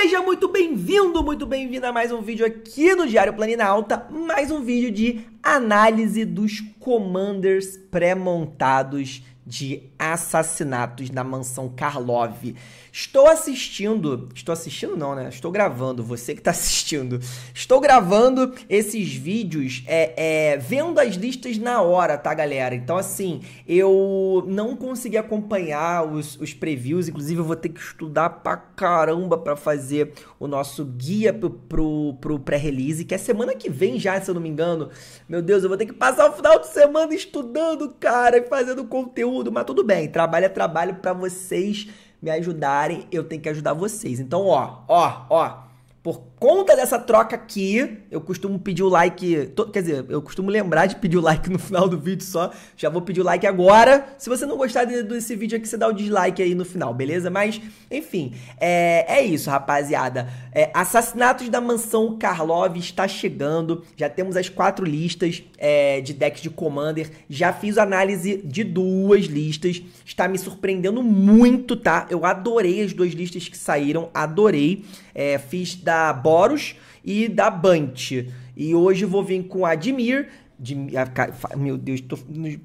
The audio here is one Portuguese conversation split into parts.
Seja muito bem-vindo, muito bem vindo a mais um vídeo aqui no Diário Planina Alta, mais um vídeo de análise dos commanders pré-montados de assassinatos na mansão Karlov. Estou assistindo, estou assistindo não, né? Estou gravando, você que está assistindo. Estou gravando esses vídeos, é, é, vendo as listas na hora, tá, galera? Então, assim, eu não consegui acompanhar os, os previews, inclusive eu vou ter que estudar pra caramba para fazer o nosso guia pro, pro, pro pré-release, que é semana que vem já, se eu não me engano. Meu Deus, eu vou ter que passar o final de semana estudando, cara, e fazendo conteúdo conteúdo, mas tudo bem, trabalho é trabalho para vocês me ajudarem, eu tenho que ajudar vocês. Então, ó, ó, ó, por conta dessa troca aqui, eu costumo pedir o like, quer dizer, eu costumo lembrar de pedir o like no final do vídeo só. Já vou pedir o like agora. Se você não gostar de, desse vídeo aqui, você dá o dislike aí no final, beleza? Mas, enfim, é, é isso, rapaziada. É, assassinatos da Mansão Karlov está chegando. Já temos as quatro listas é, de decks de Commander. Já fiz análise de duas listas. Está me surpreendendo muito, tá? Eu adorei as duas listas que saíram, adorei. É, fiz da Boros e da Bant. E hoje vou vir com Admir. De, a, meu Deus, tô,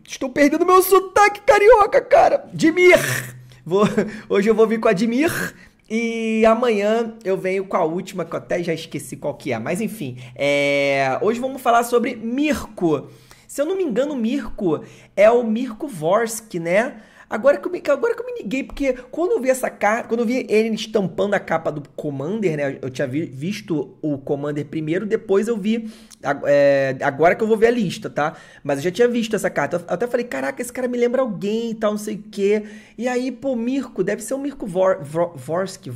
estou perdendo meu sotaque carioca, cara. Admir hoje eu vou vir com Admir. E amanhã eu venho com a última, que eu até já esqueci qual que é. Mas enfim, é... hoje vamos falar sobre Mirko. Se eu não me engano, Mirko é o Mirko Vorsky, né? Agora que, eu me, agora que eu me liguei, porque quando eu vi essa carta, quando eu vi ele estampando a capa do Commander, né? Eu tinha vi, visto o Commander primeiro, depois eu vi. É, agora que eu vou ver a lista, tá? Mas eu já tinha visto essa carta. Eu até falei, caraca, esse cara me lembra alguém e tal, não sei o quê. E aí, pô, Mirko, deve ser o Mirko Vor, Vor, Vorsky,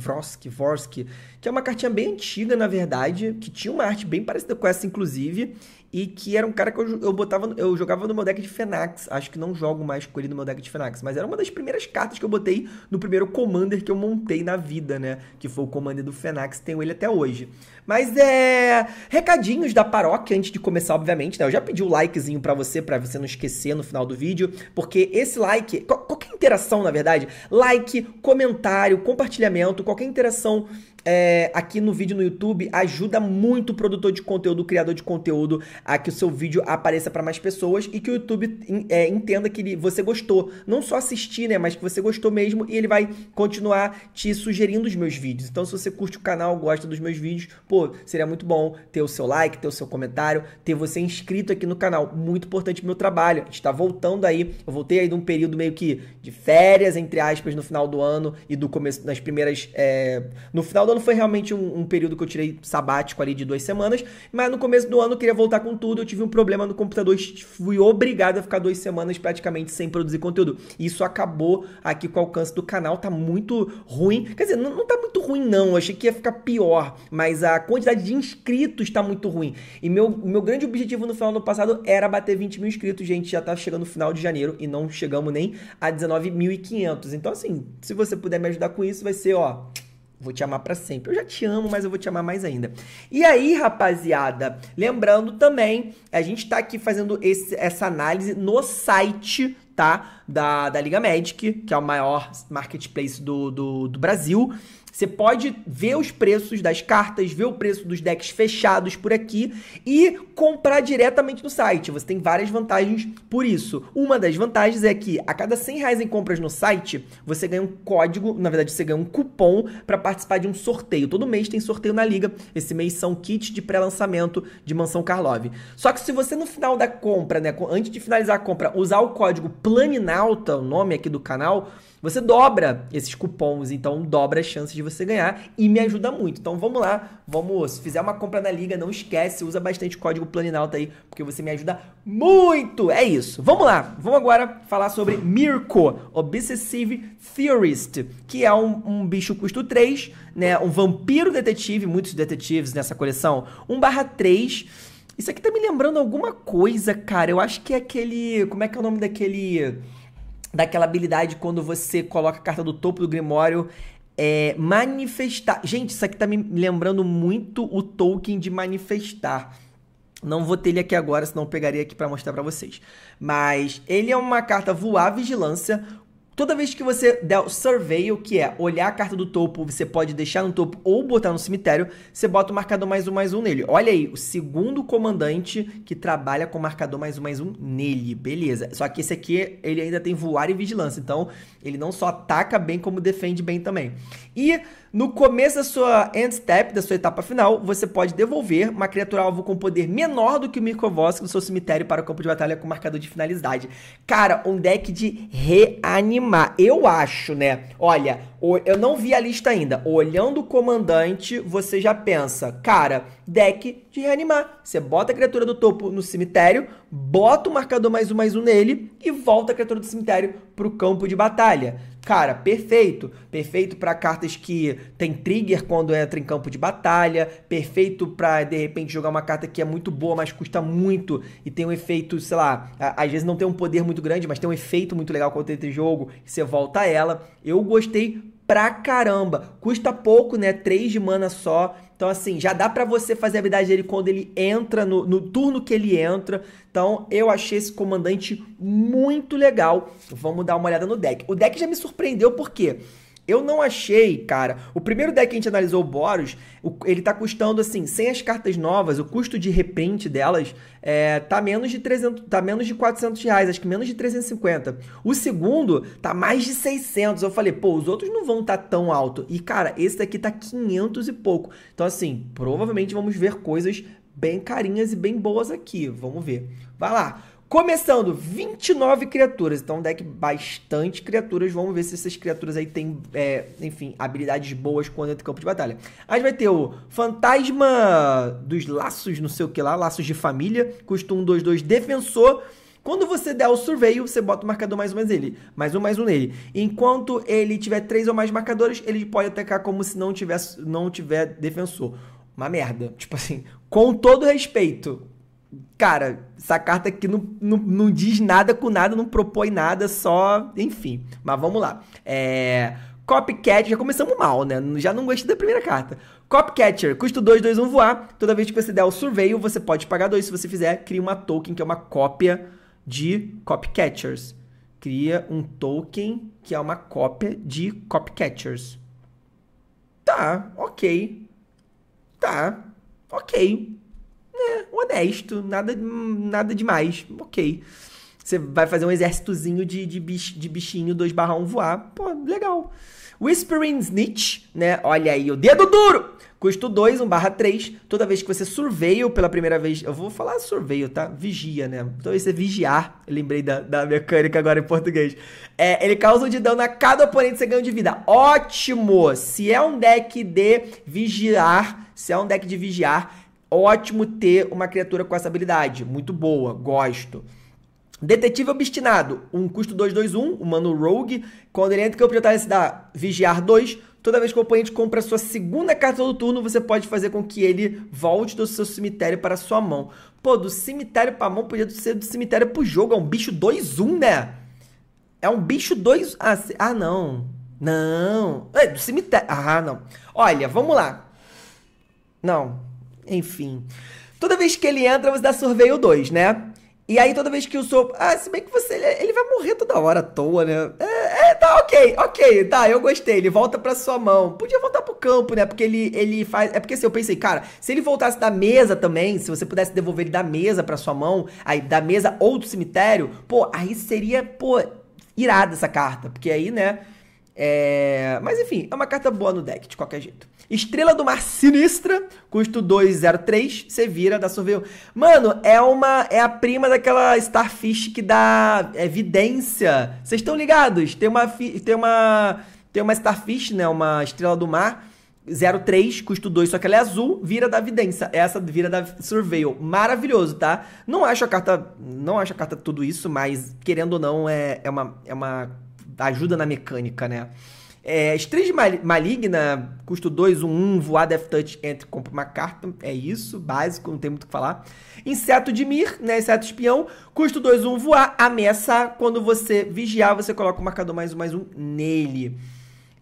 que é uma cartinha bem antiga, na verdade, que tinha uma arte bem parecida com essa, inclusive e que era um cara que eu, eu botava, eu jogava no meu deck de Fenax. Acho que não jogo mais com ele no meu deck de Fenax, mas era uma das primeiras cartas que eu botei no primeiro Commander que eu montei na vida, né? Que foi o Commander do Fenax, tenho ele até hoje. Mas é. Recadinhos da paróquia antes de começar, obviamente, né? Eu já pedi o likezinho para você, para você não esquecer no final do vídeo, porque esse like, qualquer interação, na verdade, like, comentário, compartilhamento, qualquer interação é, aqui no vídeo no YouTube ajuda muito o produtor de conteúdo, o criador de conteúdo, a que o seu vídeo apareça para mais pessoas e que o YouTube é, entenda que você gostou. Não só assistir, né? Mas que você gostou mesmo e ele vai continuar te sugerindo os meus vídeos. Então, se você curte o canal, gosta dos meus vídeos, pô, seria muito bom ter o seu like, ter o seu comentário, ter você inscrito aqui no canal. Muito importante pro meu trabalho. A gente tá voltando aí. Eu voltei aí de um período meio que de férias, entre aspas, no final do ano e do começo, nas primeiras. É, no final do do ano foi realmente um, um, período que eu tirei sabático ali de duas semanas, mas no começo do ano eu queria voltar com tudo, eu tive um problema no computador fui obrigado a ficar duas semanas praticamente sem produzir conteúdo. Isso acabou aqui com o alcance do canal, tá muito ruim. Quer dizer, não, não tá muito ruim não, eu achei que ia ficar pior, mas a quantidade de inscritos tá muito ruim. E meu, meu grande objetivo no final do ano passado era bater 20 mil inscritos, gente, já tá chegando no final de janeiro e não chegamos nem a 19.500. Então assim, se você puder me ajudar com isso, vai ser, ó... Vou te amar para sempre. Eu já te amo, mas eu vou te amar mais ainda. E aí, rapaziada, lembrando também, a gente tá aqui fazendo esse, essa análise no site, tá? Da, da Liga Magic, que é o maior marketplace do, do, do Brasil. Você pode ver os preços das cartas, ver o preço dos decks fechados por aqui e comprar diretamente no site. Você tem várias vantagens por isso. Uma das vantagens é que a cada 100 reais em compras no site, você ganha um código, na verdade você ganha um cupom para participar de um sorteio. Todo mês tem sorteio na liga. Esse mês são kits de pré-lançamento de Mansão Karlov. Só que se você no final da compra, né, antes de finalizar a compra, usar o código Planinalta, o nome aqui do canal, você dobra esses cupons, então dobra as chances de você ganhar e me ajuda muito. Então vamos lá, vamos. Se fizer uma compra na liga, não esquece, usa bastante código Planinalta aí, porque você me ajuda muito. É isso. Vamos lá, vamos agora falar sobre Mirko, Obsessive Theorist, que é um, um bicho custo 3, né? Um vampiro detetive, muitos detetives nessa coleção, 1 barra 3. Isso aqui tá me lembrando alguma coisa, cara. Eu acho que é aquele. Como é que é o nome daquele daquela habilidade quando você coloca a carta do topo do Grimório. É, manifestar. Gente, isso aqui tá me lembrando muito o Tolkien de manifestar. Não vou ter ele aqui agora, senão eu pegaria aqui para mostrar para vocês. Mas ele é uma carta voar vigilância. Toda vez que você der o surveil, que é olhar a carta do topo, você pode deixar no topo ou botar no cemitério, você bota o marcador mais um mais um nele. Olha aí, o segundo comandante que trabalha com marcador mais um mais um nele, beleza. Só que esse aqui, ele ainda tem voar e vigilância, então ele não só ataca bem, como defende bem também. E no começo da sua end step, da sua etapa final, você pode devolver uma criatura alvo com poder menor do que o Mikovosk do seu cemitério para o campo de batalha com marcador de finalidade. Cara, um deck de reanimação confirmar. Eu acho, né? Olha, eu não vi a lista ainda. Olhando o comandante, você já pensa, cara, deck de reanimar. Você bota a criatura do topo no cemitério, bota o marcador mais um mais um nele e volta a criatura do cemitério pro campo de batalha. Cara, perfeito. Perfeito para cartas que tem trigger quando entra em campo de batalha, perfeito para de repente jogar uma carta que é muito boa, mas custa muito e tem um efeito, sei lá, às vezes não tem um poder muito grande, mas tem um efeito muito legal quando entra em jogo, você volta ela. Eu gostei pra caramba. Custa pouco, né? 3 de mana só. Então, assim, já dá para você fazer a habilidade dele quando ele entra, no, no, turno que ele entra. Então, eu achei esse comandante muito legal. Vamos dar uma olhada no deck. O deck já me surpreendeu porque eu não achei, cara. O primeiro deck que a gente analisou, o Boros, ele tá custando, assim, sem as cartas novas, o custo de reprint delas é, tá, menos de 300, tá menos de 400 reais, acho que menos de 350. O segundo tá mais de 600. Eu falei, pô, os outros não vão tá tão alto. E, cara, esse daqui tá 500 e pouco. Então, assim, provavelmente vamos ver coisas bem carinhas e bem boas aqui. Vamos ver. Vai lá. Começando, 29 criaturas. Então, um deck bastante criaturas. Vamos ver se essas criaturas aí têm, é, enfim, habilidades boas quando entra em campo de batalha. A gente vai ter o Fantasma dos Laços, não sei o que lá, Laços de Família. Custa 1, 2, 2, Defensor. Quando você der o surveio, você bota o marcador mais um mais ele, mais um mais um nele. Enquanto ele tiver três ou mais marcadores, ele pode atacar como se não tivesse, não tiver defensor. Uma merda. Tipo assim, com todo respeito, Cara, essa carta aqui não, não, não diz nada com nada, não propõe nada, só. Enfim. Mas vamos lá. É. Copycat, já começamos mal, né? Já não gostei da primeira carta. Copycatcher, custo 2, 2, 1 voar. Toda vez que você der o surveio, você pode pagar 2. Se você fizer, cria uma token, que é uma cópia de Copycatchers. Cria um token que é uma cópia de Copycatchers. Tá, ok. Tá, ok é, honesto, nada, nada demais, ok. Você vai fazer um exércitozinho de, de, bich, de bichinho 2 barra 1 voar, pô, legal. Whispering Snitch, né? Olha aí, o dedo duro! Custo 2, 1 barra 3. Toda vez que você surveio pela primeira vez. Eu vou falar surveio, tá? Vigia, né? Toda vez que você vigiar. Eu lembrei da, da mecânica agora em português. É, ele causa um de dano a cada oponente você ganha de vida. Ótimo! Se é um deck de vigiar. Se é um deck de vigiar, Ótimo ter uma criatura com essa habilidade. Muito boa, gosto. Detetive Obstinado, um custo 221, humano rogue. Quando ele entra em campo de batalha, se dá Vigiar 2. Toda vez que o oponente compra a sua segunda carta do turno, você pode fazer com que ele volte do seu cemitério para a sua mão. Pô, do cemitério para a mão podia ser do cemitério para o jogo. É um bicho 2-1, né? É um bicho 2... Ah, se... ah, não. Não. É do cemitério. Ah, não. Olha, vamos lá. Não. Enfim. Toda vez que ele entra, você dá sorveio 2, né? E aí toda vez que o Sopro... Ah, se bem que você... Ele vai morrer toda hora à toa, né? É, é, tá, ok, ok, tá, eu gostei. Ele volta pra sua mão. Podia voltar pro campo, né? Porque ele, ele faz... É porque assim, eu pensei, cara, se ele voltasse da mesa também, se você pudesse devolver ele da mesa pra sua mão, aí da mesa ou do cemitério, pô, aí seria, pô, irada essa carta. Porque aí, né... É... Mas enfim, é uma carta boa no deck, de qualquer jeito. Estrela do Mar Sinistra, custo 203, você vira, dá surveil Mano, é uma. É a prima daquela Starfish que dá é, evidência. Vocês estão ligados? Tem uma. Tem uma. Tem uma Starfish, né? Uma estrela do mar. 03, custo 2, só que ela é azul, vira da Vidência. Essa vira da Surveil. Maravilhoso, tá? Não acho a carta. Não acho a carta tudo isso, mas querendo ou não, é, é uma. É uma ajuda na mecânica, né? É, Estrange Maligna, custo 2, 1, um, 1, voar, Death Touch, entre, compra uma carta. É isso, básico, não tem muito o que falar. Inseto de Mir, né? Inseto espião, custo 2, 1, um, voar, ameaça. Quando você vigiar, você coloca o marcador mais um, mais um nele.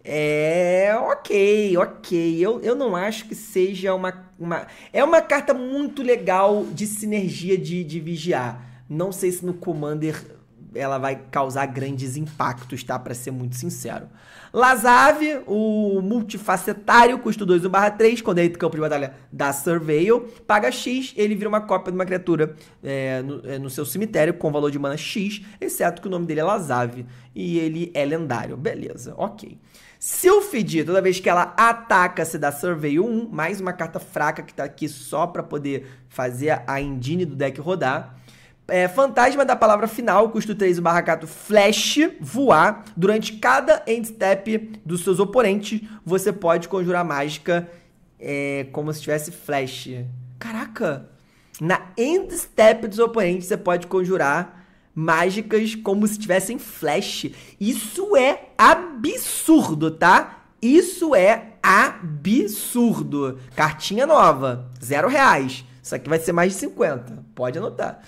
É, ok, ok. Eu, eu não acho que seja uma, uma. É uma carta muito legal de sinergia de, de vigiar. Não sei se no Commander ela vai causar grandes impactos, tá? Para ser muito sincero. Lazave, o multifacetário, custo 2, no barra 3, quando é do campo de batalha da Surveil, paga X, ele vira uma cópia de uma criatura é, no, é, no, seu cemitério com valor de mana X, exceto que o nome dele é Lazave e ele é lendário. Beleza, ok. Sylphid, toda vez que ela ataca, se dá Surveil 1, mais uma carta fraca que tá aqui só para poder fazer a engine do deck rodar. É, fantasma da palavra final, custo 3, o barracato flash, voar. Durante cada end step dos seus oponentes, você pode conjurar mágica é, como se tivesse flash. Caraca! Na end step dos oponentes, você pode conjurar mágicas como se tivessem flash. Isso é absurdo, tá? Isso é absurdo. Cartinha nova, zero reais. Isso aqui vai ser mais de 50. Pode anotar.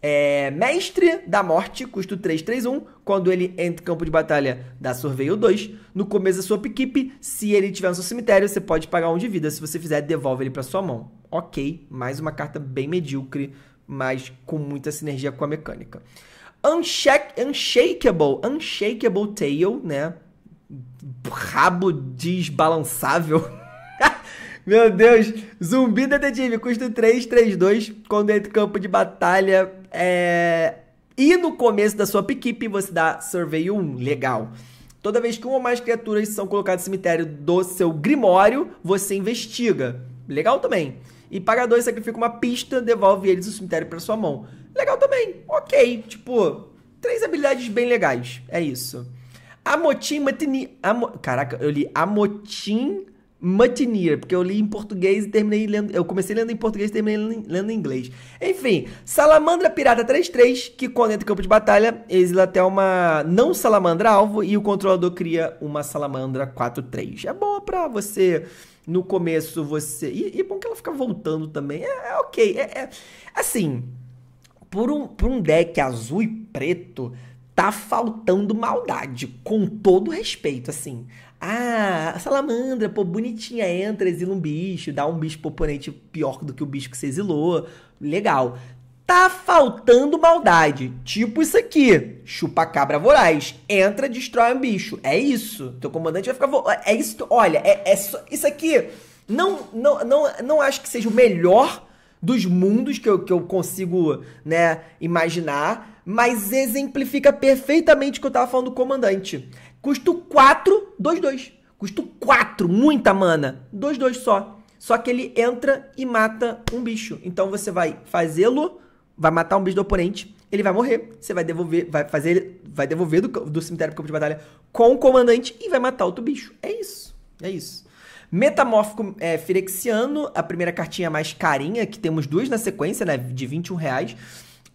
É, Mestre da Morte, custo 331. Quando ele entra em campo de batalha, dá sorveio 2. No começo da sua equipe, se ele tiver no seu cemitério, você pode pagar 1 um de vida. Se você fizer, devolve ele para sua mão. Ok, mais uma carta bem medíocre, mas com muita sinergia com a mecânica. Unshake, Unshakeable Tail, né? Rabo desbalançável. Meu Deus, zumbi detetive, custo 3, 3, 2. Quando entra em campo de batalha, é... E no começo da sua equipe você dá Survey 1, legal. Toda vez que uma ou mais criaturas são colocadas no cemitério do seu Grimório, você investiga. Legal também. E paga dois, sacrifica uma pista, devolve eles do cemitério para sua mão. Legal também. Ok. Tipo, três habilidades bem legais. É isso. Amotim Matini. Amo... Caraca, eu li Amotim Mutineer, porque eu li em português e terminei lendo. Eu comecei lendo em português e terminei lendo em inglês. Enfim, Salamandra Pirata 33, que quando entra em campo de batalha, exila até uma não salamandra alvo e o controlador cria uma salamandra 4-3. É boa pra você. No começo você. E, e é bom que ela fica voltando também. É, é ok. É, é, assim, por um, por um deck azul e preto, tá faltando maldade, com todo respeito, assim. Ah, a salamandra, pô, bonitinha, entra, exila um bicho, dá um bicho pro oponente pior do que o bicho que você exilou. Legal. Tá faltando maldade. Tipo isso aqui. Chupa cabra voraz. Entra, destrói um bicho. É isso. Teu comandante vai ficar. Vo... É isso. Olha, é, é só... isso aqui. Não, não, não, não acho que seja o melhor dos mundos que eu, que eu consigo né, imaginar, mas exemplifica perfeitamente o que eu tava falando do comandante. Custo 4, 2, 2. Custo 4, muita mana. 2, 2 só. Só que ele entra e mata um bicho. Então você vai fazê-lo, vai matar um bicho do oponente, ele vai morrer. Você vai devolver, vai fazer, vai devolver do, do cemitério pro campo de batalha com o comandante e vai matar outro bicho. É isso. É isso. Metamórfico é, Firexiano, a primeira cartinha mais carinha, que temos duas na sequência, né? De 21 reais.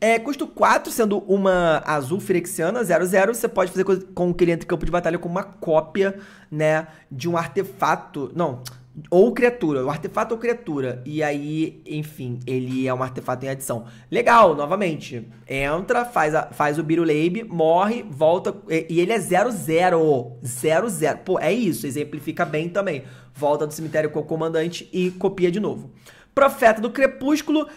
É, custo 4, sendo uma azul firexiana, 00, você pode fazer com que ele entre em campo de batalha com uma cópia, né, de um artefato, não, ou criatura, o um artefato ou criatura. E aí, enfim, ele é um artefato em adição. Legal, novamente, entra, faz, a, faz o biruleib morre, volta, e, e ele é 00, 00, pô, é isso, exemplifica bem também. Volta do cemitério com o comandante e copia de novo. Profeta do Crepúsculo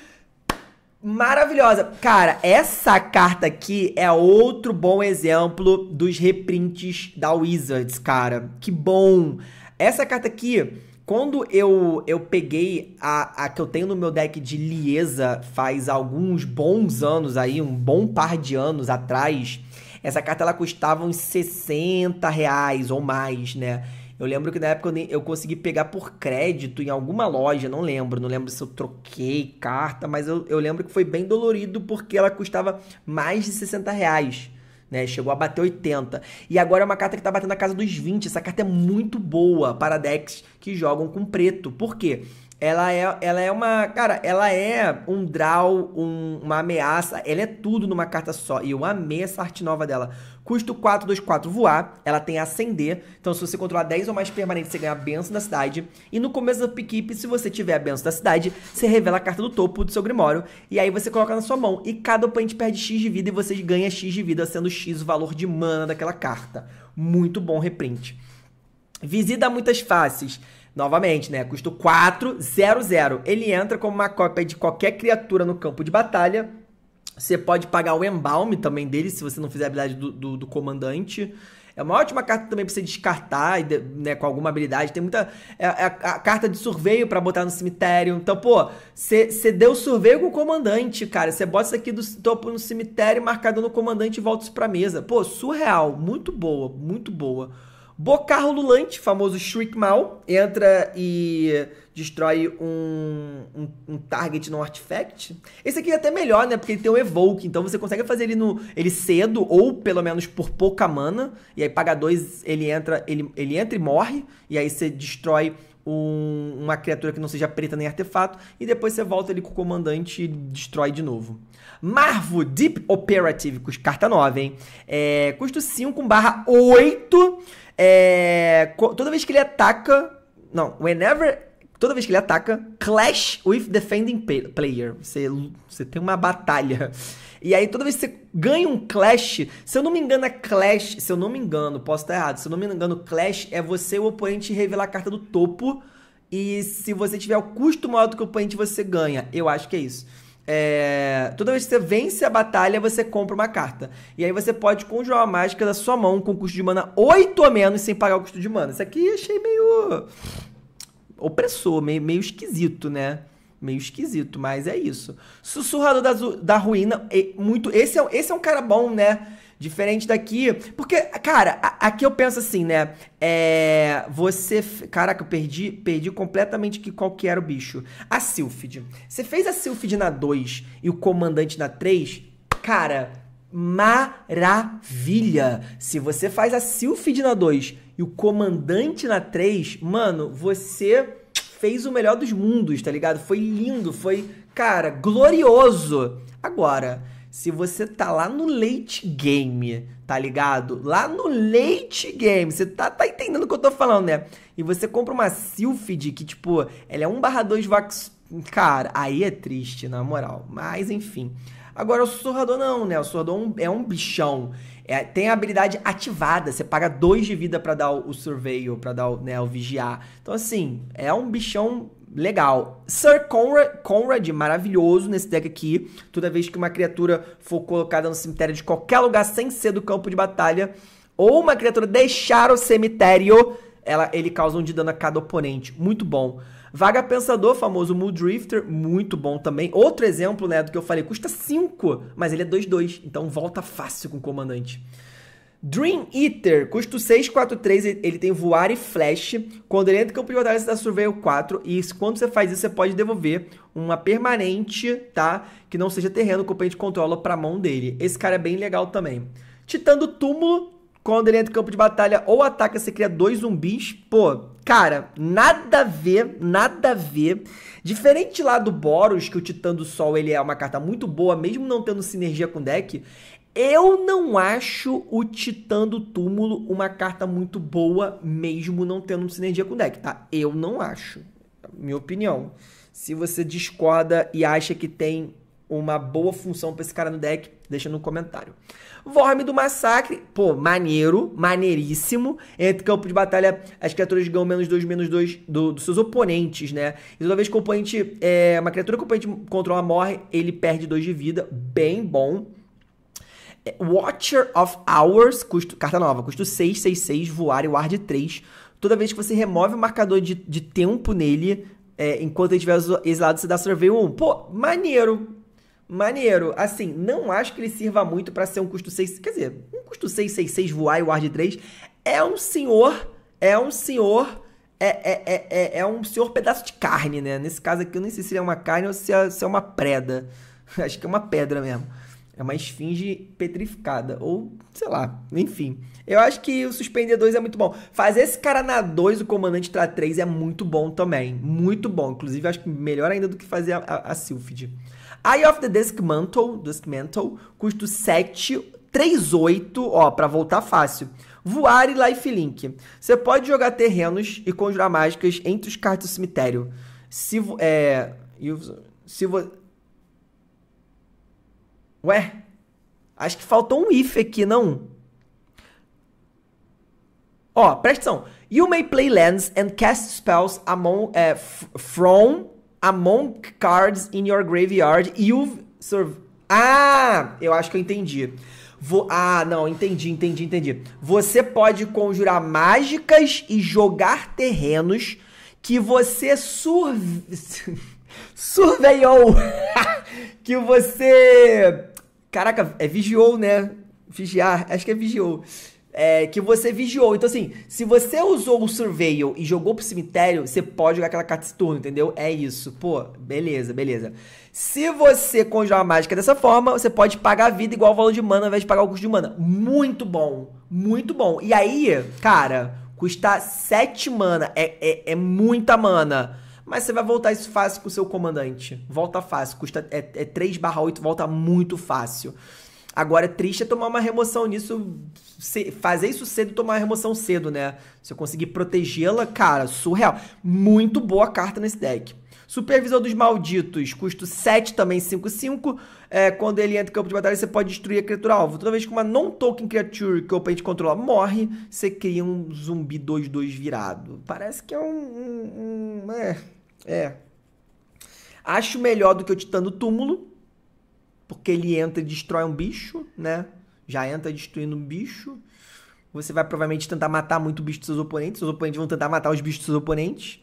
maravilhosa. Cara, essa carta aqui é outro bom exemplo dos reprints da Wizards, cara. Que bom! Essa carta aqui, quando eu eu peguei a, a que eu tenho no meu deck de Liesa faz alguns bons anos aí, um bom par de anos atrás, essa carta ela custava uns 60 reais ou mais, né? Eu lembro que na época eu, nem, eu consegui pegar por crédito em alguma loja, não lembro. Não lembro se eu troquei carta, mas eu, eu lembro que foi bem dolorido porque ela custava mais de 60 reais. Né, chegou a bater 80. E agora é uma carta que tá batendo a casa dos 20. Essa carta é muito boa para decks que jogam com preto. Por quê? Ela é, ela é uma. Cara, ela é um draw, um, uma ameaça. Ela é tudo numa carta só. E eu amei essa arte nova dela. Custo 4, 2, 4, voar. Ela tem acender. Então, se você controlar 10 ou mais permanentes, você ganha a benção da cidade. E no começo da upkeep, se você tiver a benção da cidade, você revela a carta do topo do seu grimório. E aí você coloca na sua mão. E cada oponente perde X de vida e você ganha X de vida, sendo X o valor de mana daquela carta. Muito bom reprint. Visita muitas faces. Novamente, né? Custo 4, 0, 0. Ele entra como uma cópia de qualquer criatura no campo de batalha. Você pode pagar o embalme também dele, se você não fizer a habilidade do, do, do comandante. É uma ótima carta também pra você descartar né, com alguma habilidade. Tem muita. É, é a carta de surveio para botar no cemitério. Então, pô, você deu surveio com o comandante, cara. Você bota isso aqui do topo no cemitério, marcado no comandante e volta isso pra mesa. Pô, surreal. Muito boa, muito boa. Bocarro Lulante, famoso Shriek Mal, entra e destrói um, um, um, target no artifact. Esse aqui é até melhor, né? Porque ele tem o Evoke, então você consegue fazer ele, no, ele cedo, ou pelo menos por pouca mana, e aí paga dois, ele entra, ele, ele entra e morre, e aí você destrói um, uma criatura que não seja preta nem artefato, e depois você volta ali com o comandante e destrói de novo. Marvo Deep Operative, carta 9, hein? É, custo 5 barra 8. É, toda vez que ele ataca. Não, whenever. Toda vez que ele ataca, clash with defending player. Você, você tem uma batalha e aí toda vez que você ganha um clash, se eu não me engano, é clash, se eu não me engano, posso estar errado, se eu não me engano, clash é você o oponente revelar a carta do topo e se você tiver o custo maior do que o oponente, você ganha. Eu acho que é isso. É... Toda vez que você vence a batalha, você compra uma carta. E aí você pode conjurar uma mágica da sua mão com custo de mana 8 ou menos sem pagar o custo de mana. Isso aqui achei meio. opressor, meio, meio esquisito, né? Meio esquisito, mas é isso. Sussurrador da, da Ruína, é muito. Esse é, esse é um cara bom, né? Diferente daqui. Porque, cara, a, aqui eu penso assim, né? É. Você. Caraca, eu perdi, perdi completamente que qual que era o bicho. A Sylphid. Você fez a Sylphid na 2 e o comandante na 3. Cara, maravilha! Se você faz a Sylphid na 2 e o comandante na 3, mano, você fez o melhor dos mundos, tá ligado? Foi lindo, foi, cara, glorioso. Agora, se você tá lá no late game, tá ligado? Lá no late game, você tá, tá entendendo o que eu tô falando, né? E você compra uma Sylphid que, tipo, ela é 1 2 Vax... Cara, aí é triste, na moral. Mas, enfim. Agora o sussurrador não, né? O sussurrador é, é um bichão. É, tem a habilidade ativada, você paga dois de vida para dar o, o surveio, para dar o, né, o vigiar. Então, assim, é um bichão legal. Sir Conrad, Conrad, maravilhoso nesse deck aqui. Toda vez que uma criatura for colocada no cemitério de qualquer lugar sem ser do campo de batalha, ou uma criatura deixar o cemitério, ela, ele causa um de dano a cada oponente. Muito bom. Vaga Pensador, famoso Moodrifter, muito bom também. Outro exemplo, né, do que eu falei, custa 5, mas ele é 2-2, então volta fácil com o comandante. Dream Eater, custa 4, 3, ele tem voar e flash. Quando ele entra em campo de batalha, você dá surveio 4. E quando você faz isso, você pode devolver uma permanente, tá? Que não seja terreno, que o oponente controla pra mão dele. Esse cara é bem legal também. Titã do Túmulo, quando ele entra em campo de batalha ou ataca, você cria dois zumbis. Pô, cara, nada a ver, nada a ver. Diferente lá do Boros, que o Titã do Sol ele é uma carta muito boa, mesmo não tendo sinergia com o deck, eu não acho o Titã do Túmulo uma carta muito boa, mesmo não tendo sinergia com o deck, tá? Eu não acho. Minha opinião. Se você discorda e acha que tem uma boa função para esse cara no deck, deixa no comentário. Vorme do Massacre, pô, maneiro, maneiríssimo. Entre campo de batalha, as criaturas ganham menos 2, menos 2 do, dos seus oponentes, né? E toda vez que o oponente, é, uma criatura que o oponente controla morre, ele perde 2 de vida, bem bom. É, Watcher of Hours, custo, carta nova, custo 6, 6, 6, voar e ward 3. Toda vez que você remove o marcador de, de tempo nele, é, enquanto ele estiver exilado, você dá survey 1. Pô, maneiro, Maneiro. Assim, não acho que ele sirva muito para ser um custo 6. Quer dizer, um custo 666 voar e Ward 3 é um senhor. É um senhor. É, é, é, é, é, um senhor pedaço de carne, né? Nesse caso aqui, eu nem sei se ele é uma carne ou se é, se é uma preda. acho que é uma pedra mesmo. É uma esfinge petrificada. Ou, sei lá, enfim. Eu acho que o suspender 2 é muito bom. Fazer esse cara na 2, o comandante tra 3, é muito bom também. Muito bom. Inclusive, acho que melhor ainda do que fazer a, a, a Sylphid. Eye of the Dusk Mantle, Dusk Mantle, custo 7, 3, 8, ó, pra voltar fácil. Voar e Lifelink. Você pode jogar terrenos e conjurar mágicas entre os cartas do cemitério. Se, é, se você Ué, acho que faltou um if aqui, não? Ó, presta atenção. You may play lands and cast spells among, eh, from among cards in your graveyard. You've served. Ah, eu acho que eu entendi. Vou... Ah, não, entendi, entendi, entendi. Você pode conjurar mágicas e jogar terrenos que você sur... que você Caraca, é vigiou, né? Vigiar, acho que é vigiou. É, que você vigiou. Então, assim, se você usou o surveil e jogou pro cemitério, você pode jogar aquela carta esse turno, entendeu? É isso. Pô, beleza, beleza. Se você conjurar a mágica dessa forma, você pode pagar a vida igual o valor de mana ao invés de pagar o custo de mana. Muito bom. Muito bom. E aí, cara, custar 7 mana é, é, é muita mana. Mas você vai voltar isso fácil com o seu comandante. Volta fácil. Custa é, é 3 barra 8, volta muito fácil. Agora, é triste é tomar uma remoção nisso, fazer isso cedo e tomar uma remoção cedo, né? Se eu conseguir protegê-la, cara, surreal. Muito boa carta nesse deck. Supervisor dos Malditos, custo 7 também, 5, 5. É, quando ele entra em campo de batalha, você pode destruir a criatura alvo. Toda vez que uma non-token creature que o oponente controla morre, você cria um zumbi 2-2 virado. Parece que é um... um, um é é. Acho melhor do que o Titã no Túmulo, porque ele entra e destrói um bicho, né? Já entra destruindo um bicho. Você vai provavelmente tentar matar muito o bicho dos seus oponentes. Os oponentes vão tentar matar os bichos dos seus oponentes.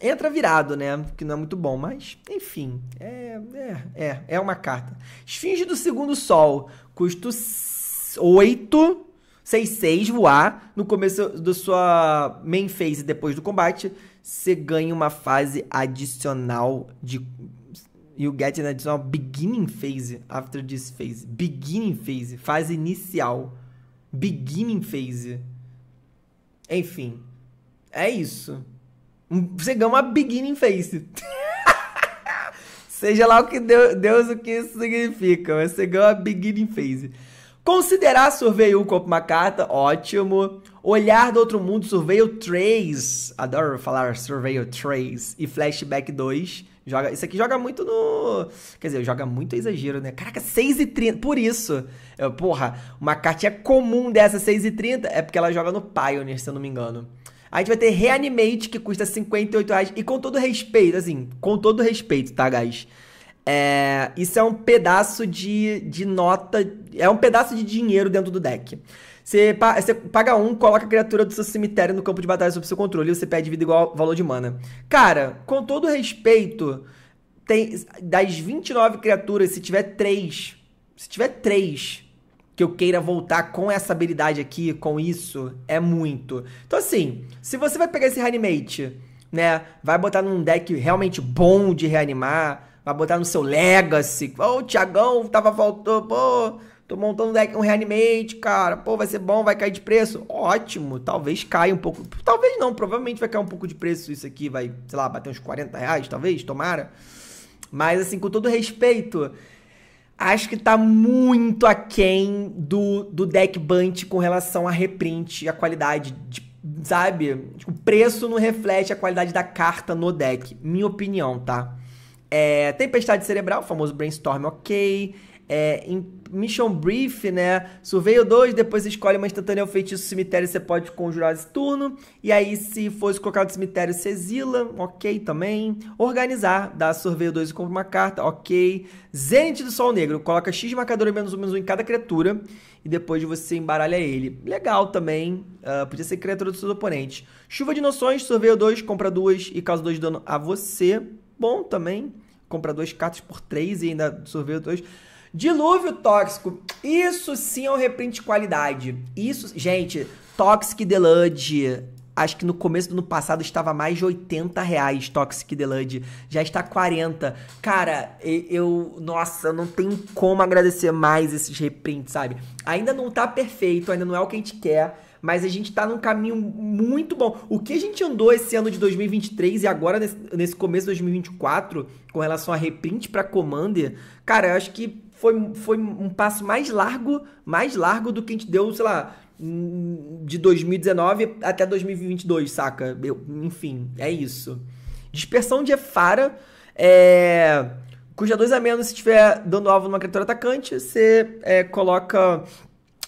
Entra virado, né? Que não é muito bom, mas enfim. É, é, é, é uma carta. Esfinge do Segundo Sol. Custo 8. 6, 6 voar. No começo da sua main phase depois do combate você ganha uma fase adicional de you get an additional beginning phase after this phase. Beginning phase, fase inicial. Beginning phase. Enfim, é isso. Você ganha uma beginning phase. Seja lá o que Deus, Deus o que isso significa, mas você ganha uma beginning phase. Considerar Survey 1 como uma carta, ótimo. Olhar do Outro Mundo, Survey 3. Adoro falar Survey 3 e Flashback 2. Joga, isso aqui joga muito no. Quer dizer, joga muito exagero, né? Caraca, 30. Por isso. Eu, porra, uma cartinha comum dessa 30 é porque ela joga no Pioneer, se eu não me engano. A gente vai ter Reanimate, que custa 58 reais. E com todo respeito, assim, com todo respeito, tá, guys? É, isso é um pedaço de, de nota, é um pedaço de dinheiro dentro do deck. Você, você, paga um, coloca a criatura do seu cemitério no campo de batalha sob seu controle e você perde vida igual valor de mana. Cara, com todo respeito, tem das 29 criaturas, se tiver 3, se tiver 3 que eu queira voltar com essa habilidade aqui, com isso, é muito. Então assim, se você vai pegar esse reanimate, né, vai botar num deck realmente bom de reanimar, Vai botar no seu legacy. Ô, oh, o Tiagão tava faltando, pô, tô montando um deck, um reanimate, cara. Pô, vai ser bom, vai cair de preço. Ótimo, talvez caia um pouco. Talvez não, provavelmente vai cair um pouco de preço isso aqui. Vai, sei lá, bater uns 40 reais, talvez, tomara. Mas assim, com todo respeito, acho que tá muito aquém do, do deck Bunch com relação a reprint, a qualidade de sabe? Tipo, o preço não reflete a qualidade da carta no deck. Minha opinião, tá? É, tempestade cerebral, famoso brainstorm, ok. É, mission Brief, né? Surveio 2, depois escolhe uma instantânea ou feitiço cemitério, você pode conjurar esse turno. E aí, se fosse colocado no cemitério, você exila, ok também. Organizar, dá surveio 2 e compra uma carta, ok. Zenith do Sol Negro, coloca X marcador menos um menos um em cada criatura. E depois você embaralha ele. Legal também, uh, podia ser criatura do seu oponente. Chuva de noções, surveio 2, compra duas e causa dois de dano a você bom também. Comprar duas cartas por três e ainda absorver dois. Dilúvio tóxico. Isso sim é um reprint de qualidade. Isso, gente, Toxic deluge Acho que no começo do ano passado estava mais de 80 reais Toxic deluge Já está 40. Cara, eu. Nossa, não tem como agradecer mais esses reprints, sabe? Ainda não tá perfeito, ainda não é o que a gente quer mas a gente tá num caminho muito bom. O que a gente andou esse ano de 2023 e agora nesse começo de 2024, com relação a reprint para Commander, cara, eu acho que foi, foi um passo mais largo, mais largo do que a gente deu, sei lá, de 2019 até 2022, saca? Eu, enfim, é isso. Dispersão de Efara é. Cuja 2 a menos se estiver dando alvo numa criatura atacante, você é, coloca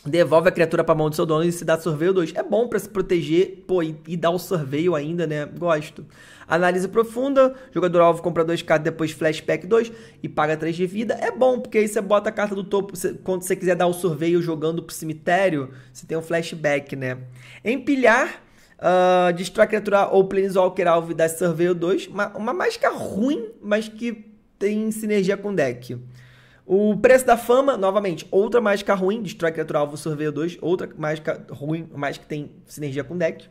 devolve a criatura pra mão do seu dono e se dá sorveio 2. É bom para se proteger, pô, e, e dar o sorveio ainda, né? Gosto. Análise profunda, jogador alvo compra 2 cartas, depois flashback 2 e paga 3 de vida. É bom, porque aí você bota a carta do topo, quando você quiser dar o sorveio jogando pro cemitério, você tem um flashback, né? Empilhar, uh, destrói criatura ou planeswalker alvo e dá sorveio 2. Uma, uma mágica ruim, mas que tem sinergia com o deck. O preço da fama, novamente, outra mágica ruim, destrói criatura alvo sorveio 2, outra mágica ruim, mais que tem sinergia com deck.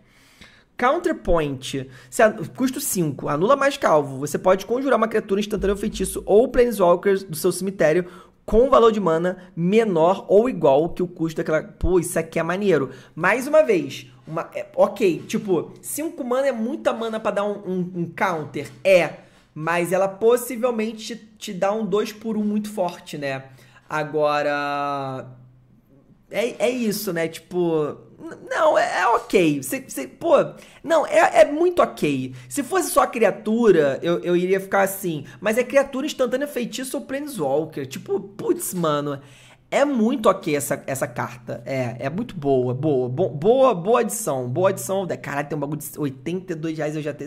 Counterpoint, se custo 5, anula mágica alvo. Você pode conjurar uma criatura instantânea ou feitiço ou planeswalkers do seu cemitério com valor de mana menor ou igual que o custo daquela. Pô, isso aqui é maneiro. Mais uma vez, uma... É, ok, tipo, 5 mana é muita mana para dar um, um, um counter? É mas ela possivelmente te dá um 2 por 1 um muito forte, né? Agora. É, é isso, né? Tipo. Não, é, é ok. Você, pô, não, é, é muito ok. Se fosse só criatura, eu, eu iria ficar assim. Mas é criatura instantânea feitiço ou Planeswalker. Tipo, putz, mano. É muito ok essa, essa carta. É, é muito boa, boa, boa, boa adição. Boa adição. Caralho, tem um bagulho de 82 reais, eu já até,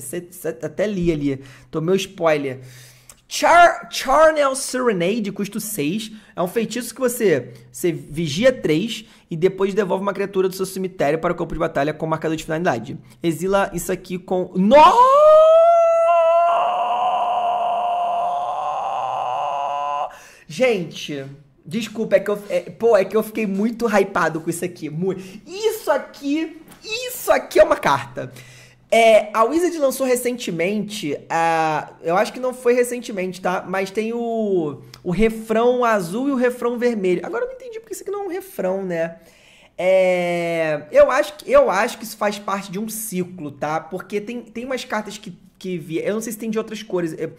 até li ali. Tomei um spoiler. Char, Charnel Serenade, custo 6. É um feitiço que você, você vigia 3 e depois devolve uma criatura do seu cemitério para o campo de batalha com marcador de finalidade. Exila isso aqui com. Nossa! Gente, Desculpa, é que eu. É, pô, é que eu fiquei muito hypado com isso aqui. Muito. Isso aqui. Isso aqui é uma carta. É, a Wizard lançou recentemente. Uh, eu acho que não foi recentemente, tá? Mas tem o, o refrão azul e o refrão vermelho. Agora eu não entendi porque isso aqui não é um refrão, né? É, eu, acho, eu acho que isso faz parte de um ciclo, tá? Porque tem, tem umas cartas que, que via. Eu não sei se tem de outras cores. Eu,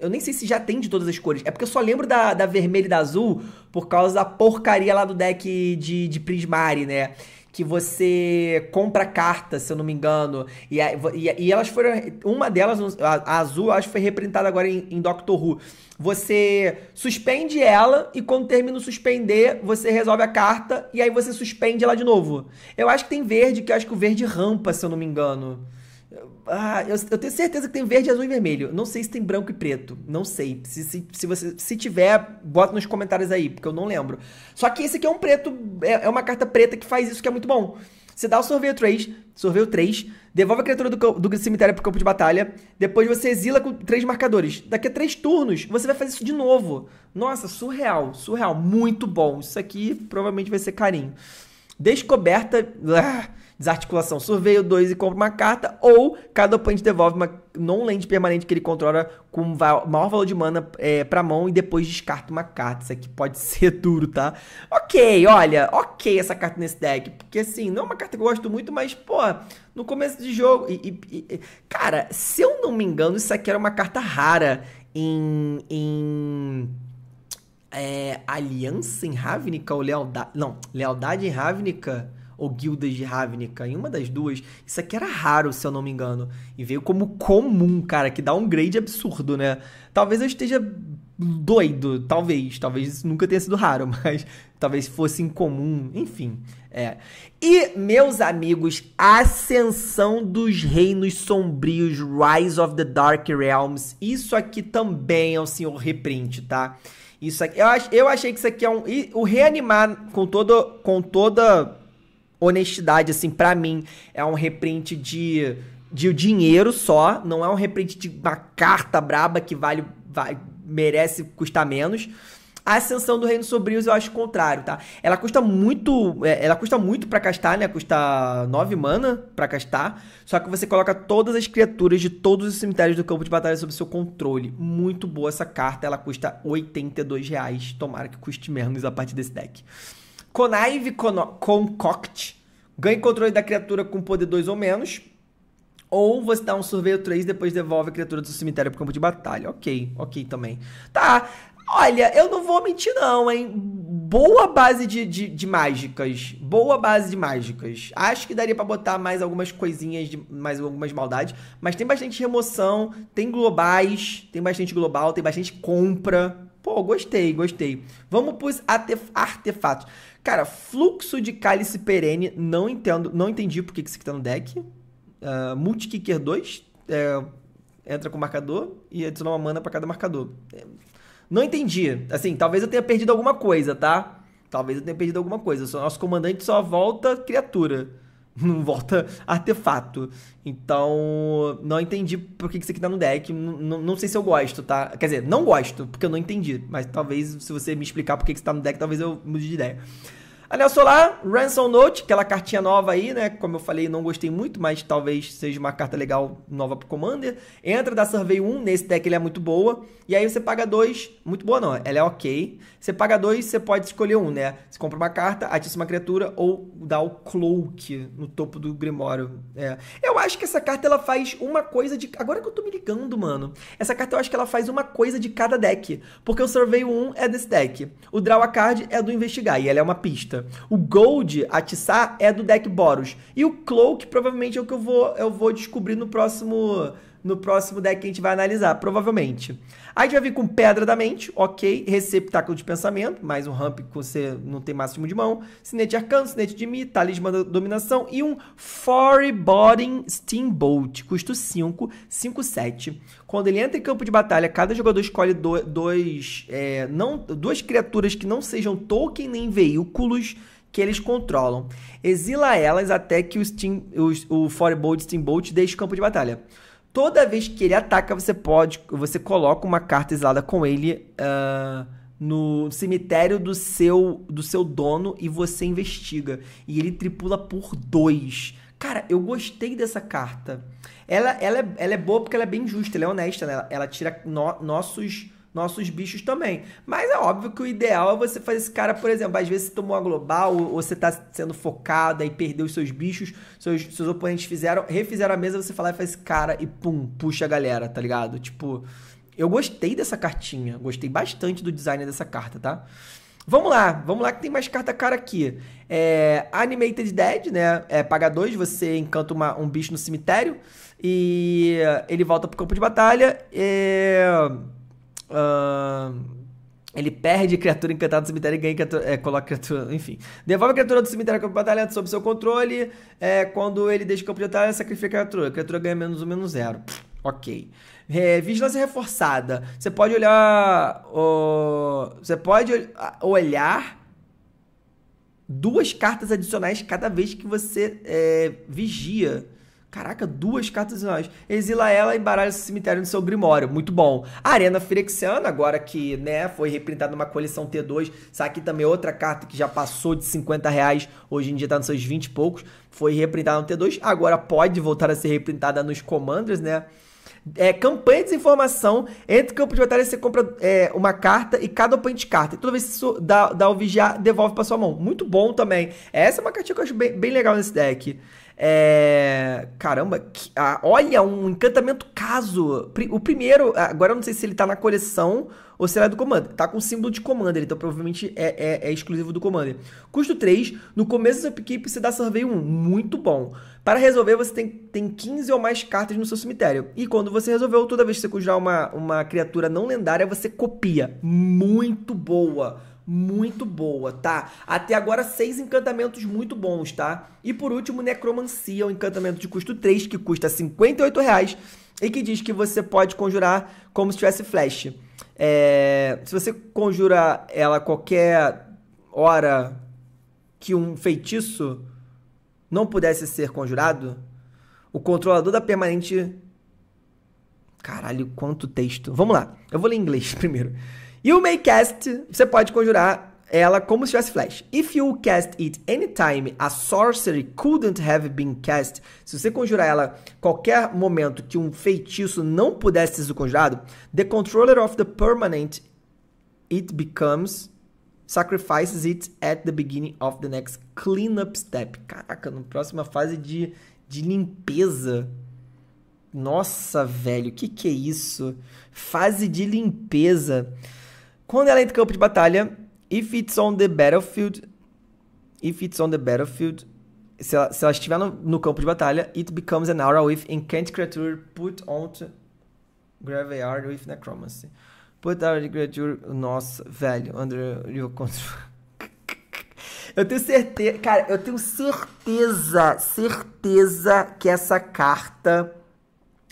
eu nem sei se já tem de todas as cores. É porque eu só lembro da, da vermelha e da azul por causa da porcaria lá do deck de, de Prismari, né? Que você compra carta, se eu não me engano. E, e, e elas foram. Uma delas, a, a azul, acho que foi representada agora em, em Doctor Who. Você suspende ela e quando termina o suspender, você resolve a carta e aí você suspende ela de novo. Eu acho que tem verde, que acho que o verde rampa, se eu não me engano. Ah, eu, eu, tenho certeza que tem verde, azul e vermelho. Não sei se tem branco e preto. Não sei. Se, se, se, você, se tiver, bota nos comentários aí, porque eu não lembro. Só que esse aqui é um preto, é, é uma carta preta que faz isso que é muito bom. Você dá o sorveio 3, sorveio 3, devolve a criatura do, do cemitério pro campo de batalha, depois você exila com três marcadores. Daqui a três turnos, você vai fazer isso de novo. Nossa, surreal, surreal, muito bom. Isso aqui provavelmente vai ser carinho. Descoberta. Ah, Desarticulação, surveio dois e compra uma carta, ou cada oponente devolve uma non-land permanente que ele controla com maior valor de mana é, pra mão e depois descarta uma carta. Isso aqui pode ser duro, tá? Ok, olha, ok essa carta nesse deck. Porque assim, não é uma carta que eu gosto muito, mas, pô, no começo de jogo. E, e, e, cara, se eu não me engano, isso aqui era uma carta rara em. em é, aliança em Ravnica ou lealdade? Não, lealdade em Ravnica ou guildas de Ravnica, em uma das duas, isso aqui era raro, se eu não me engano. E veio como comum, cara, que dá um grade absurdo, né? Talvez eu esteja doido, talvez. Talvez isso nunca tenha sido raro, mas talvez fosse incomum, enfim. É. E, meus amigos, Ascensão dos Reinos Sombrios, Rise of the Dark Realms. Isso aqui também é o senhor reprint, tá? Isso aqui, eu, ach, eu achei que isso aqui é um. E, o reanimar com, todo, com toda honestidade, assim, para mim, é um reprint de, de dinheiro só, não é um reprint de uma carta braba que vale, vale merece custar menos. A ascensão do Reino sobrios, eu acho o contrário, tá? Ela custa muito, é, ela custa muito para castar, né? Custa 9 mana para castar, só que você coloca todas as criaturas de todos os cemitérios do campo de batalha sob seu controle. Muito boa essa carta, ela custa 82 reais. Tomara que custe menos a partir desse deck. Connive Concoct. Ganhe controle da criatura com poder 2 ou menos. Ou você dá um sorveio 3 e depois devolve a criatura do seu cemitério pro campo de batalha. Ok, ok também. Tá. Olha, eu não vou mentir, não, hein? Boa base de, de, de mágicas. Boa base de mágicas. Acho que daria para botar mais algumas coisinhas, de, mais algumas maldades. Mas tem bastante remoção, tem globais, tem bastante global, tem bastante compra. Pô, gostei, gostei. Vamos pros artef artefatos. Cara, fluxo de cálice perene, não entendo, não entendi por que isso aqui tá no deck. Uh, Multikicker 2, é, entra com marcador e adiciona uma mana para cada marcador. É, não entendi. Assim, talvez eu tenha perdido alguma coisa, tá? Talvez eu tenha perdido alguma coisa. Nosso comandante só volta criatura. não volta artefato. Então, não entendi por que isso aqui tá no deck. Não, não sei se eu gosto, tá? Quer dizer, não gosto, porque eu não entendi. Mas talvez, se você me explicar por que isso tá no deck, talvez eu mude de ideia. Anel Solar, Ransom Note, aquela cartinha nova aí, né? Como eu falei, não gostei muito, mas talvez seja uma carta legal nova pro Commander. Entra da Survey 1, nesse deck ele é muito boa. E aí você paga 2, muito boa não, ela é ok. Você paga 2, você pode escolher um, né? Você compra uma carta, atiça uma criatura ou dá o Cloak no topo do Grimório. É. Eu acho que essa carta ela faz uma coisa de... Agora que eu tô me ligando, mano. Essa carta eu acho que ela faz uma coisa de cada deck. Porque o Survey 1 é desse deck. O Draw a Card é do Investigar e ela é uma pista. O Gold, atiçar, é do deck Boros. E o Cloak provavelmente é o que eu vou, eu vou descobrir no próximo, no próximo deck que a gente vai analisar, provavelmente. Aí vai vir com pedra da mente, ok, receptáculo de pensamento, mais um ramp que você não tem máximo de mão, cinete arcano, cinete de mi, talismã da dominação e um Foreboding Steamboat, custo 5, 5, 7. Quando ele entra em campo de batalha, cada jogador escolhe do, dois, é, não, duas criaturas que não sejam token nem veículos que eles controlam. Exila elas até que o, Steam, o, o Forebolt Steamboat deixe o campo de batalha. Toda vez que ele ataca, você pode. Você coloca uma carta exilada com ele uh, no cemitério do seu, do seu dono e você investiga. E ele tripula por dois. Cara, eu gostei dessa carta. Ela, ela, é, ela é boa porque ela é bem justa, ela é honesta, né? Ela, ela tira no, nossos nossos bichos também. Mas é óbvio que o ideal é você fazer esse cara, por exemplo, às vezes você tomou a global ou, você tá sendo focada e perdeu os seus bichos, seus, seus oponentes fizeram, refizeram a mesa, você fala e faz cara e pum, puxa a galera, tá ligado? Tipo, eu gostei dessa cartinha, gostei bastante do design dessa carta, tá? Vamos lá, vamos lá que tem mais carta cara aqui. É, Animated Dead, né? É, paga dois, você encanta uma, um bicho no cemitério e ele volta pro campo de batalha. É... E Uh, ele perde criatura encantada do cemitério e ganha criatura, é, coloca criatura, enfim. Devolve a criatura do cemitério campo de batalha sob seu controle. É, quando ele deixa o campo de batalha, sacrifica a criatura. A criatura ganha menos um, menos zero. Ok. É, vigilância reforçada. Você pode olhar. você pode olhar duas cartas adicionais cada vez que você é, vigia Caraca, duas cartas adicionais. Exila ela e baralha o cemitério no seu grimório. Muito bom. Arena Firexiana, agora que né, foi reprintada numa coleção T2. Essa aqui também é outra carta que já passou de 50 reais. Hoje em dia tá nos seus 20 e poucos. Foi reprintada no T2. Agora pode voltar a ser reprintada nos Commanders, né? É, campanha de desinformação. Entre campo de batalha, você compra é, uma carta e cada oponente carta. E toda vez que isso dá, dá o vigiar, devolve para sua mão. Muito bom também. Essa é uma cartinha que eu acho bem, bem legal nesse deck. É... Caramba, que... ah, olha, um encantamento caso. O primeiro, agora eu não sei se ele tá na coleção ou se ele é do Commander. Tá com símbolo de Commander, então provavelmente é, é, é exclusivo do Commander. Custo 3, no começo do sua upkeep você dá survey 1, muito bom. Para resolver, você tem, tem 15 ou mais cartas no seu cemitério. E quando você resolveu, toda vez que você conjurar uma, uma criatura não lendária, você copia. Muito boa muito boa, tá? Até agora, seis encantamentos muito bons, tá? E por último, Necromancia, um encantamento de custo 3, que custa 58 reais e que diz que você pode conjurar como se tivesse flash. É... se você conjura ela qualquer hora que um feitiço não pudesse ser conjurado, o controlador da permanente. Caralho, quanto texto. Vamos lá, eu vou ler em inglês primeiro. You may cast, você pode conjurar ela como se tivesse flash. If you cast it anytime a sorcery couldn't have been cast, se você conjurar ela qualquer momento que um feitiço não pudesse ser conjurado, the controller of the permanent it becomes sacrifices it at the beginning of the next cleanup step. Caraca, na próxima fase de, de limpeza. Nossa, velho, que que é isso? Fase de limpeza. Quando ela entra em campo de batalha, if it's on the battlefield, if it's on the battlefield, se ela, se ela estiver no, no, campo de batalha, it becomes an aura with enchant creature put onto graveyard with necromancy. Put aura de creature, nossa, velho, under your control. Eu tenho certeza, cara, eu tenho certeza, certeza que essa carta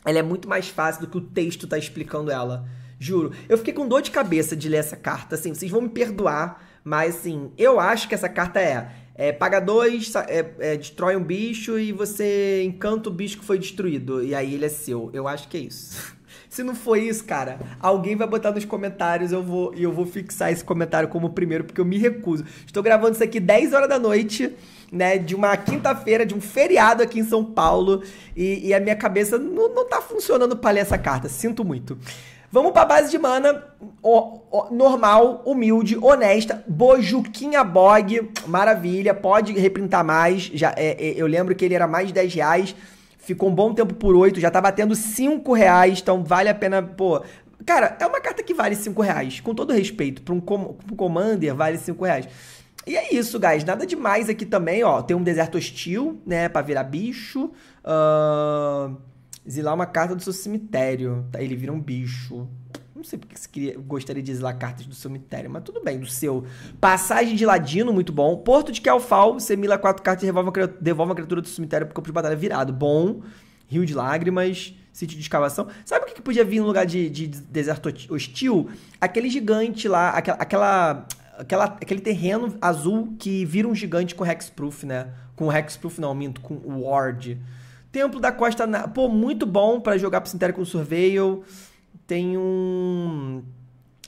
ela é muito mais fácil do que o texto tá explicando ela. Juro. Eu fiquei com dor de cabeça de ler essa carta, assim, vocês vão me perdoar, mas assim, eu acho que essa carta é. é paga dois, é, é, destrói um bicho e você encanta o bicho que foi destruído. E aí ele é seu. Eu acho que é isso. Se não for isso, cara, alguém vai botar nos comentários eu vou, e eu vou fixar esse comentário como primeiro, porque eu me recuso. Estou gravando isso aqui 10 horas da noite, né? De uma quinta-feira, de um feriado aqui em São Paulo. E, e a minha cabeça não, não tá funcionando para ler essa carta. Sinto muito. Vamos pra base de mana normal, humilde, honesta, bojuquinha bog, maravilha, pode reprintar mais. Já, é, é, eu lembro que ele era mais de 10 reais, ficou um bom tempo por 8, já tá batendo 5 reais, então vale a pena, pô, Cara, é uma carta que vale 5 reais. Com todo respeito, para um, com um Commander, vale 5 reais. E é isso, guys. Nada demais aqui também, ó. Tem um deserto hostil, né? Pra virar bicho. Ahn. Uh... Exilar é uma carta do seu cemitério. Tá? Ele vira um bicho. Não sei porque você queria, gostaria de exilar cartas do cemitério, mas tudo bem, do seu. Passagem de Ladino, muito bom. Porto de Kelfal, você mila quatro cartas e devolve uma, criatura do cemitério pro campo de batalha virado. Bom. Rio de Lágrimas, Sítio de Escavação. Sabe o que, podia vir no lugar de, de deserto hostil? Aquele gigante lá, aquela, aquela, aquela, aquele terreno azul que vira um gigante com Hexproof, né? Com Hexproof não, minto, com Ward. Templo da Costa, na... pô, muito bom para jogar pro Sintério com Surveil. Tem um.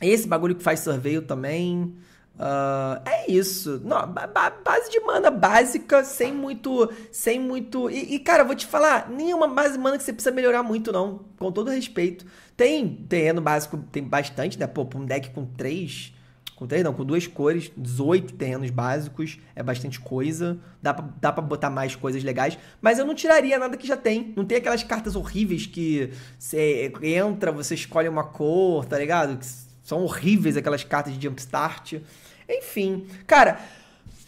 Esse bagulho que faz Surveil também. Uh, é isso. Não, base de mana básica, sem muito. Sem muito. E, e, cara, eu vou te falar, nenhuma base de mana que você precisa melhorar muito, não. Com todo respeito. Tem terreno básico, tem bastante, né? Pô, pra um deck com três com três não, com duas cores, 18 terrenos básicos, é bastante coisa. Dá pra, dá pra botar mais coisas legais, mas eu não tiraria nada que já tem. Não tem aquelas cartas horríveis que você entra, você escolhe uma cor, tá ligado? Que são horríveis aquelas cartas de jumpstart. Enfim, cara,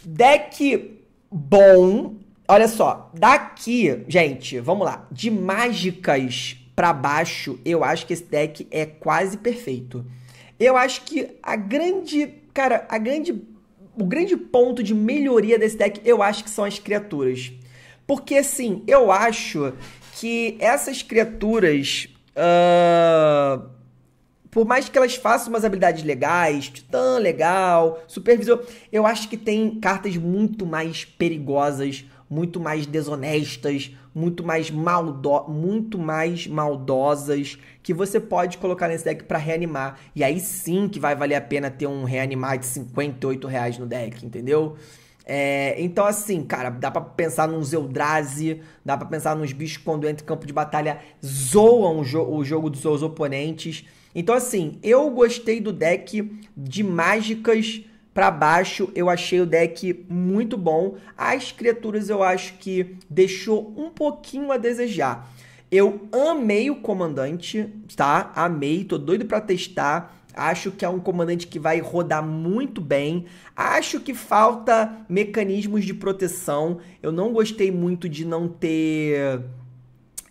deck bom. Olha só, daqui, gente, vamos lá. De mágicas para baixo, eu acho que esse deck é quase perfeito. Eu acho que a grande, cara, a grande o grande ponto de melhoria desse deck, eu acho que são as criaturas. Porque assim, eu acho que essas criaturas, uh, por mais que elas façam umas habilidades legais, titã legal, supervisor, eu acho que tem cartas muito mais perigosas muito mais desonestas, muito mais, maldo muito mais maldosas, que você pode colocar nesse deck para reanimar. E aí sim que vai valer a pena ter um reanimar de 58 reais no deck, entendeu? É, então, assim, cara, dá pra pensar num Eldrazi, dá pra pensar nos bichos que quando entra em campo de batalha zoam o, jo o jogo dos seus oponentes. Então, assim, eu gostei do deck de mágicas para baixo, eu achei o deck muito bom. As criaturas eu acho que deixou um pouquinho a desejar. Eu amei o comandante, tá? Amei, tô doido para testar. Acho que é um comandante que vai rodar muito bem. Acho que falta mecanismos de proteção. Eu não gostei muito de não ter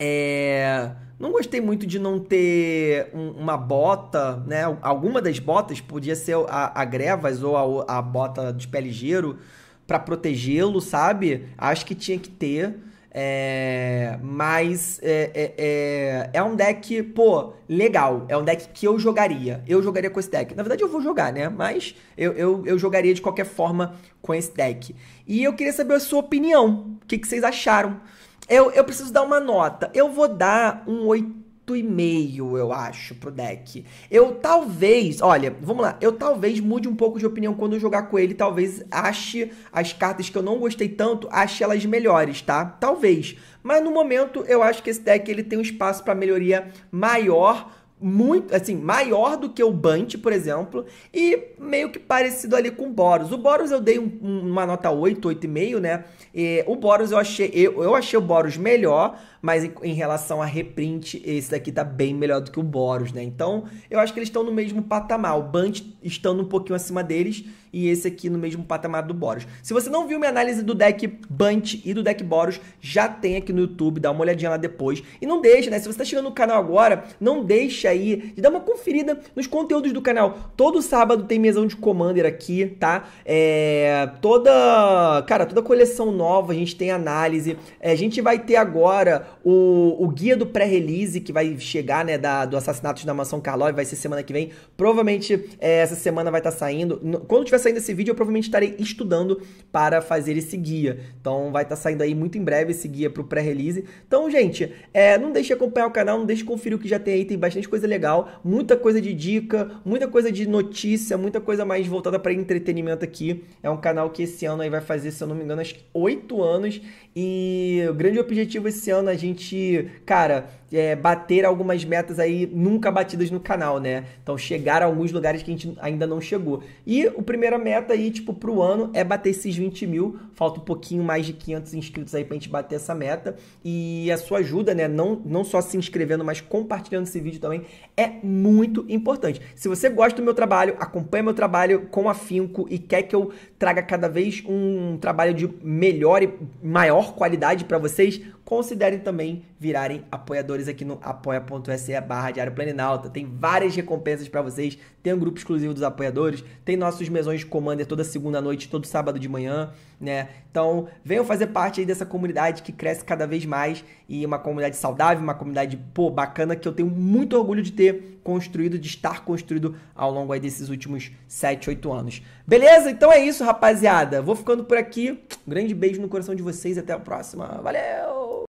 é não gostei muito de não ter um, uma bota, né? Alguma das botas podia ser a, a grevas ou a, a bota de pé ligeiro para protegê-lo, sabe? Acho que tinha que ter. É, mas é, é, é, é, um deck, pô, legal. É um deck que eu jogaria. Eu jogaria com esse deck. Na verdade, eu vou jogar, né? Mas eu, eu, eu jogaria de qualquer forma com esse deck. E eu queria saber a sua opinião. O que, que vocês acharam? Eu, eu preciso dar uma nota. Eu vou dar um 8 e meio, eu acho, pro deck. Eu talvez, olha, vamos lá, eu talvez mude um pouco de opinião quando eu jogar com ele, talvez ache as cartas que eu não gostei tanto, ache elas melhores, tá? Talvez. Mas no momento eu acho que esse deck ele tem um espaço para melhoria maior muito, assim, maior do que o Bant, por exemplo, e meio que parecido ali com o Boros. O Boros eu dei um, uma nota 8, 8,5, né? E, o Boros eu achei, eu, eu achei o Boros melhor, mas em, em, relação a reprint, esse daqui tá bem melhor do que o Boros, né? Então, eu acho que eles estão no mesmo patamar, o Bant estando um pouquinho acima deles e esse aqui no mesmo patamar do Boros. Se você não viu minha análise do deck Bunt e do deck Boros, já tem aqui no YouTube, dá uma olhadinha lá depois. E não deixa, né? Se você está chegando no canal agora, não deixa aí de dar uma conferida nos conteúdos do canal. Todo sábado tem mesão de Commander aqui, tá? É, toda, cara, toda coleção nova a gente tem análise. É, a gente vai ter agora o, o guia do pré-release que vai chegar, né, da, do assassinato da Mansão Carlói, vai ser semana que vem. Provavelmente é, essa semana vai estar tá saindo. Quando tiver estiver saindo esse vídeo, eu provavelmente estarei estudando para fazer esse guia. Então vai estar tá saindo aí muito em breve esse guia para o pré-release. Então, gente, é, não deixe de acompanhar o canal, não deixe de conferir o que já tem aí, tem bastante coisa legal, muita coisa de dica, muita coisa de notícia, muita coisa mais voltada para entretenimento aqui. É um canal que esse ano aí vai fazer, se eu não me engano, acho que 8 anos e o grande objetivo esse ano é a gente, cara, é, bater algumas metas aí nunca batidas no canal, né? Então chegar a alguns lugares que a gente ainda não chegou. E o primeiro primeira meta aí, tipo, pro ano é bater esses 20 mil Falta um pouquinho mais de 500 inscritos aí pra gente bater essa meta. E a sua ajuda, né? Não, não só se inscrevendo, mas compartilhando esse vídeo também é muito importante. Se você gosta do meu trabalho, acompanha meu trabalho com afinco e quer que eu traga cada vez um trabalho de melhor e maior qualidade para vocês, considerem também virarem apoiadores aqui no apoia.se barra Diário Planinalta. Tem várias recompensas para vocês, tem um grupo exclusivo dos apoiadores, tem nossos mesões de Commander toda segunda noite, todo sábado de manhã, né? Então, venham fazer parte aí dessa comunidade que cresce cada vez mais e uma comunidade saudável, uma comunidade, pô, bacana que eu tenho muito orgulho de ter construído, de estar construído ao longo aí desses últimos 7, 8 anos. Beleza? Então é isso, rapaziada. Vou ficando por aqui. Um grande beijo no coração de vocês e até a próxima. Valeu!